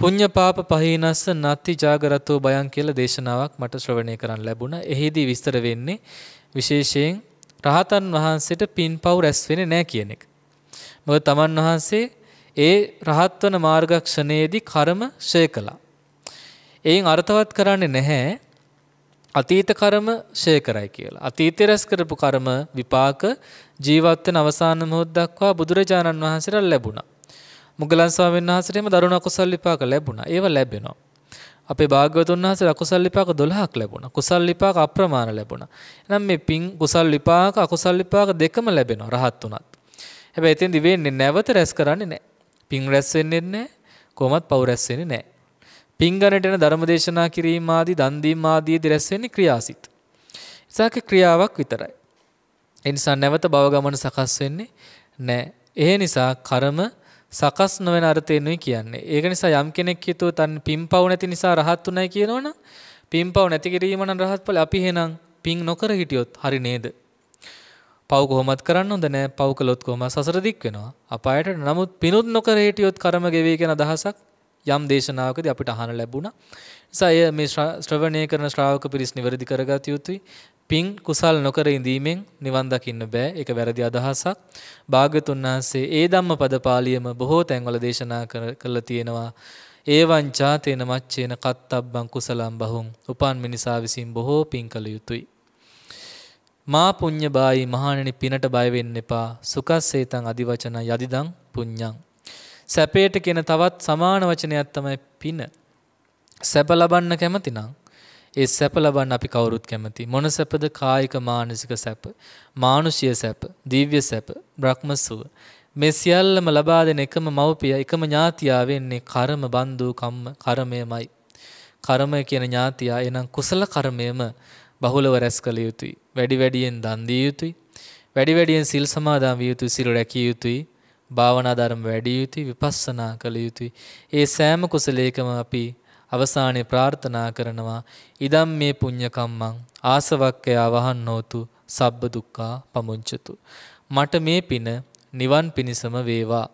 පුඤ්ඤ පාප පහේනස්ස නත්ති ජාගරතෝ බයං කියලා දේශනාවක් මට ශ්‍රවණය කරන්න ලැබුණා. එහිදී විස්තර වෙන්නේ විශේෂයෙන් රහතන් වහන්සේට පින්පව් රැස් වෙන්නේ නැහැ කියන එක. මොකද තමන් වහන්සේ ඒ රහත්වන මාර්ගක්ෂණයේදී කර්ම ෂය කළා. එයින් අර්ථවත් කරන්නේ නැහැ අතීත කර්ම ෂය කරයි කියලා. අතීතය රැස් කරපු කර්ම විපාක ජීවත් වෙන අවසාන මොහොත දක්වා බුදුරජාණන් වහන්සේට ලැබුණා. මුගලන් ස්වාමීන් වහන්සේටම දරුණු අකුසල් විපාක ලැබුණා. ඒව ලැබෙනවා. අපේ භාග්‍යවතුන් වහන්සේ අකුසල් විපාක 12ක් ලැබුණා. කුසල් විපාක අප්‍රමාණ ලැබුණා. එහෙනම් මේ පින් කුසල් විපාක අකුසල් විපාක දෙකම ලැබෙනවා රහත් උනත්. හැබැයි එතෙන්දි වෙන්නේ නැවත රැස් කරන්නේ නැහැ. පින් රැස් වෙන්නේ නැහැ. කොහොමත් පව් රැස් වෙන්නේ නැහැ. පින් ගණට එන ධර්මදේශනා කිරීම ආදී දන් දීම ආදීදී රැස් වෙන්නේ ක්‍රියාසිත. ඒසක ක්‍රියාවක් විතරයි. ඒ නිසා නැවත භව ගමන සකස් වෙන්නේ නැහැ. ඒ නිසා කර්ම සකස් නොවන අර්ථයෙන්ුයි කියන්නේ. ඒක නිසා යම් කෙනෙක් හිතුව තන් පින්පව් නැති නිසා රහත් උනායි කියනවනම් පින්පව් නැති කිරීම නම් රහත් ඵල අපි එහෙනම් පින් නොකර හිටියොත් හරි නේද? පව් කොහොමත් කරන්න හොඳ නෑ. පව් කළොත් කොහොම සසර දික් වෙනවා. අපායට නමුත් පිනුත් නොකර හිටියොත් කර්ම ගෙවේ කියන අදහසක් යම් දේශනාවකදී අපිට අහන ලැබුණා. නිසා එය මේ ශ්‍රවණය කරන ශ්‍රාවක පිරිස් නිවැරදි කරගත යුතුයි. පින් කුසල් නොකර ඉඳීමෙන් නිවන් දකින්න බෑ. ඒක වැරදි අදහසක්. භාග්‍යතුන් වහන්සේ ඒ ධම්මපද පාළියම බොහෝ තැන්වල දේශනා කරලා තියෙනවා. ඒවං චාතේන මච්චේන කත්තබ්බං කුසලං බහුං උපන් මිනිසා විසින් බොහෝ පින් කළ යුතුය. මා පුඤ්ඤ බායි මහණෙනි පිනට බය වෙන්න එපා. සුකස්සේතං අදිවචන යදිදං පුඤ්ඤං. සැපයට කියන තවත් සමාන වචනයක් තමයි පින. සැප ලබන්න කැමතිනම් ඒ සැප ලබන්න අපි කවුරුත් කැමති. මොන සැපද? කායික මානසික සැප, මානුෂීය සැප, දිව්‍ය සැප, බ්‍රහ්ම සුව. මේ සියල්ලම ලබා දෙන එකම මව්පිය, එකම ඥාතියා වෙන්නේ කර්ම බන්දු කම්ම කර්මයමයි. කර්මය කියන ඥාතියා එනම් කුසල කර්මයම බහුලව රැස් කළ යුතුයි. වැඩි වැඩියෙන් දන් දිය යුතුයි. වැඩි වැඩියෙන් සිල් සමාදන් විය යුතුයි, සිල් රැකිය යුතුයි. භාවනා ධර්ම වැඩි යුතුයි, විපස්සනා කළ යුතුයි. ඒ සෑම කුසලයකම අපි අවසානයේ ප්‍රාර්ථනා කරනවා ඉදම් මේ පුඤ්ඤ කම්මං ආසවක්කයා වහන්නෝතු සබ්බ දුක්ඛා පමුංචතු මට මේ පින නිවන් පිණසම වේවා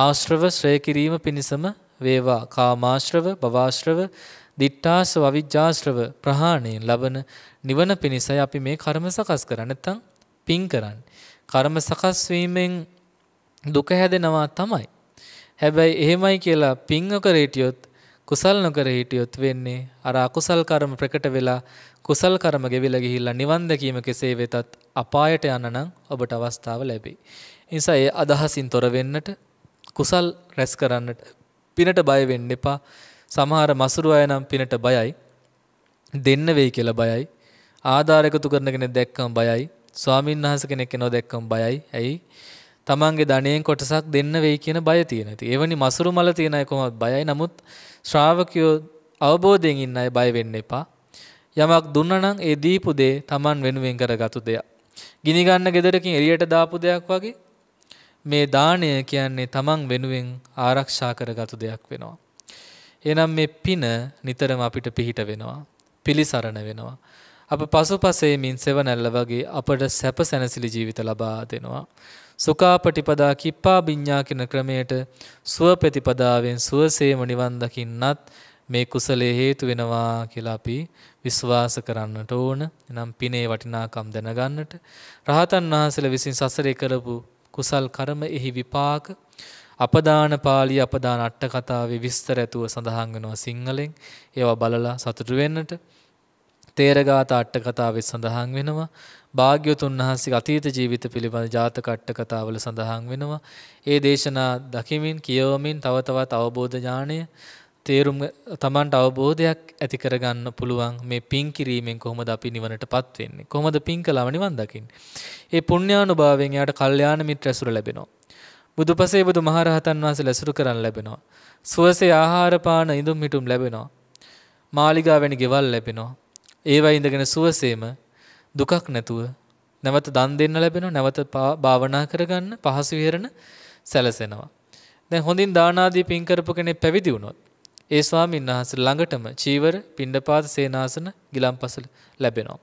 ආශ්‍රව ශ්‍රේ කිරීම පිණසම වේවා කාමාශ්‍රව භවාශ්‍රව දිට්ඨාස අවිජ්ජාශ්‍රව ප්‍රහාණයෙන් ලබන නිවන පිණිසයි අපි මේ කර්ම සකස් කරන්නේ නැත්නම් පින් කරන්නේ. කර්ම සකස් වීමෙන් දුක හැදෙනවා තමයි. හැබැයි එහෙමයි කියලා පින්ව කරේටියොත් කුසල් නොකර හිටියොත් වෙන්නේ අර අකුසල් කර්ම ප්‍රකට වෙලා කුසල් කර්ම ගෙවිලා ගිහිල්ලා නිවන් දැකීම කෙසේ වෙතත් අපායට යන්න නම් ඔබට අවස්ථාව ලැබේ. නිසා ඒ අදහසින් තොර වෙන්නට කුසල් රැස් කරන්නට පිනට බය වෙන්න එපා. සමහර මසුරු අය නම් පිනට බයයි. දෙන්න වෙයි කියලා බයයි. ආධාර එකතු කරන කෙනෙක් දැක්කම බයයි. ස්වාමීන් වහන්සේ කෙනෙක් එනවා දැක්කම බයයි. ඇයි? තමන්ගේ ධනයෙන් කොටසක් දෙන්න වෙයි කියන බය තියෙන. ඉතින් එවැනි මසුරු මල තියෙන අය කොහොමවත් බයයි. නමුත් ශ්‍රාවකයෝ අවබෝධයෙන් ඉන්න අය බය වෙන්න එපා. යමක් දුන්නා නම් ඒ දීපු දේ Taman වෙනුවෙන් කරගත්තු දෙයක්. ගිනි ගන්න ගෙදරකින් එළියට දාපු දෙයක් වගේ මේ දාණය කියන්නේ Taman වෙනුවෙන් ආරක්ෂා කරගත්තු දෙයක් වෙනවා. එහෙනම් මේ පින නිතරම අපිට පිහිට වෙනවා. පිලිසරණ වෙනවා. අප පසුපසෙමින් සෙවණැල්ල වගේ අපට සැප සැනසිලි ජීවිත ලබා දෙනවා. සුඛාපටිපදා කිප්පා විඤ්ඤා කියන ක්‍රමයට සුවපතිපදාවෙන් සුවසේම නිවන් දකින්නත් මේ කුසලයේ හේතු වෙනවා කියලා අපි විශ්වාස කරන්නට ඕන. එනම් පිනේ වටිනාකම් දැනගන්නට රහතන් වහන්සේලා විසින් සසරේ කරපු කුසල් කර්ම එහි විපාක අපදාන පාළි අපදාන අට්ට කතාවේ විස්තර ඇතුව සඳහන් වෙනවා සිංහලෙන් ඒවා බලලා සතුටු වෙන්නට තේරගාත අට්ට කතාවේ සඳහන් වෙනවා. භාග්‍යවතුන් වහන්සේ අතීත ජීවිත පිළිබඳ ජාතක අට්ට කතාවල සඳහන් වෙනවා. ඒ දේශනා දකිමින් කියවමින් තව තවත් අවබෝධ ඥාණය තේරුම් තමන්ට අවබෝධයක් ඇති කරගන්න පුළුවන් මේ පින් කිරීමෙන් කොහොමද අපි නිවනටපත් වෙන්නේ? කොහොමද පින් කළාම නිවන් දකින්නේ? ඒ පුණ්‍යානුභාවයෙන් යාට කල්යාණ මිත්‍ර ඇසුර ලැබෙනවා. බුදුපසේ බුදු මහරහතන් වහන්සේ ලැබසුරු කරන් ලැබෙනවා. සුවසේ ආහාර පාන ඉඳුම් හිටුම් ලැබෙනවා. මාලිගා වැනි ගෙවල් ලැබෙනවා. ඒවා ඉඳගෙන සුවසේම දුකක් නැතුව නැවත දන් දෙන්න ලැබෙනවා නැවත භාවනා කරගන්න පහසු විහරණ සැලසෙනවා. දැන් හොඳින් දාන ආදී පින් කරපු කෙනෙක් පැවිදි වුණොත් ඒ ස්වාමීන් වහන්සේ ළඟටම චීවර, පිණ්ඩපාත, සේනාසන, ගිලම්පසල ලැබෙනවා.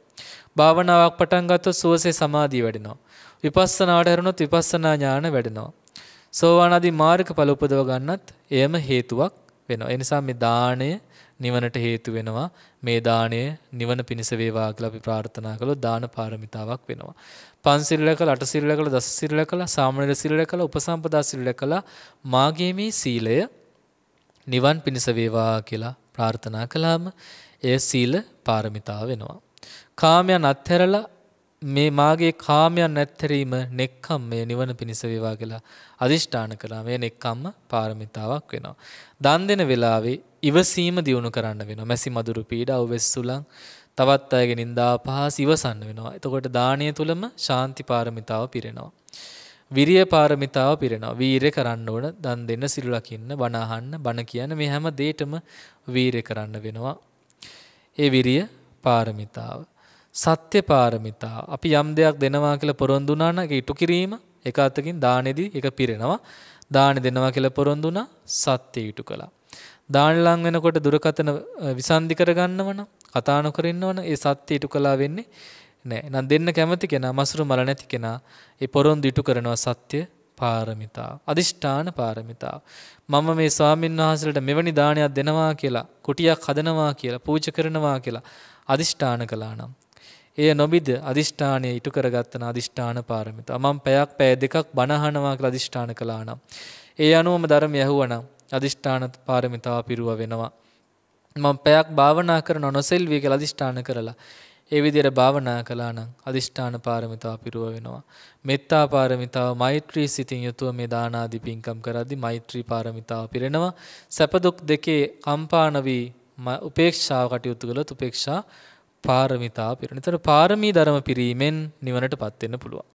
භාවනාවක් පටන් ගත්තොත් සුවසේ සමාධිය වැඩෙනවා. විපස්සනාවට හැරුණොත් විපස්සනා ඥාන වැඩෙනවා. සෝවාන් ආදී මාර්ගඵල උපදව ගන්නත් එයම හේතුවක් වෙනවා. ඒ නිසා මේ දාණය නිවනට හේතු වෙනවා. මේ දාණය නිවන පිණිස වේවා කියලා අපි ප්‍රාර්ථනා කළොත් දාන පාරමිතාවක් වෙනවා. පන්සිල් රැකලා, අට සිල් රැකලා, දස සිල් රැකලා, සාමණේර සිල් රැකලා, උපසම්පදා සිල් රැකලා මාගේ මේ සීලය නිවන් පිණිස වේවා කියලා ප්‍රාර්ථනා කළාම එය සීල පාරමිතාව වෙනවා. කාමයන් අත්හැරලා මේ මාගේ කාමයන් නැත්තරීම නෙක්ඛම්මය නිවන පිණිස වේවා කියලා අදිෂ්ඨාන කළා. මේ නෙක්ඛම්ම පාරමිතාවක් වෙනවා. දන් දෙන වෙලාවේ ඉවසීම දියුණු කරන්න වෙනවා. මැසි මදුරු පීඩා උවෙස් සුලං තවත් අයගේ නින්දා පහස ඉවසන්න වෙනවා. එතකොට දානය තුලම ශාන්ති පාරමිතාව පිරෙනවා. විරිය පාරමිතාව පිරෙනවා. වීරය කරන්න ඕන, දන් දෙන්න, සිල් රකින්න, බණ අහන්න, බණ කියන මේ හැම දෙයකම වීරය කරන්න වෙනවා. ඒ විරිය පාරමිතාව සත්‍ය පාරමිතා අපි යම් දෙයක් දෙනවා කියලා පොරොන්දු වුණා නම් ඒක ඉටු කිරීම එක අතකින් දානෙදී ඒක පිරෙනවා දානෙ දෙනවා කියලා පොරොන්දු වුණා සත්‍ය ඉටු කළා දාන ලං වෙනකොට දුරකතන විසන්දි කරගන්නව නම් කතා නොකර ඉන්නවනම් ඒ සත්‍ය ඉටු කළා වෙන්නේ නැහැ නම් දෙන්න කැමති කෙනා මසුරු මල නැති කෙනා ඒ පොරොන්දු ඉටු කරනවා සත්‍ය පාරමිතා අදිෂ්ඨාන පාරමිතා මම මේ ස්වාමීන් වහන්සේලට මෙවැනි දානයක් දෙනවා කියලා කුටියක් හදනවා කියලා පූජා කරනවා කියලා අදිෂ්ඨාන කළා නම් එය නොබිද අදිෂ්ඨානය ඉටු කරගත්තන අදිෂ්ඨාන පාරමිතා. මම පැයක් පැය දෙකක් බණහනවා කියලා අදිෂ්ඨාන කළා නම් ඒ අනුවම ධර්මය ඇහුවනම් අදිෂ්ඨාන පාරමිතාව පිරුව වෙනවා. මම පැයක් භාවනා කරන නොසෙල්වී කියලා අදිෂ්ඨාන කරලා ඒ විදිහට භාවනා කළා නම් අදිෂ්ඨාන පාරමිතාව පිරුව වෙනවා. මෙත්තා පාරමිතාව මෛත්‍රී සිතින් යුතුව මේ දාන ආදී පින්කම් කරද්දී මෛත්‍රී පාරමිතාව පිරෙනවා. සැප දුක් දෙකේ කම්පාන වී උපේක්ෂාව කටයුතු කළොත් උපේක්ෂා පාරමිතා පිරෙන. ඒතර පාරමී ධර්ම පිරීමෙන් නිවනටපත් වෙන්න පුළුවන්.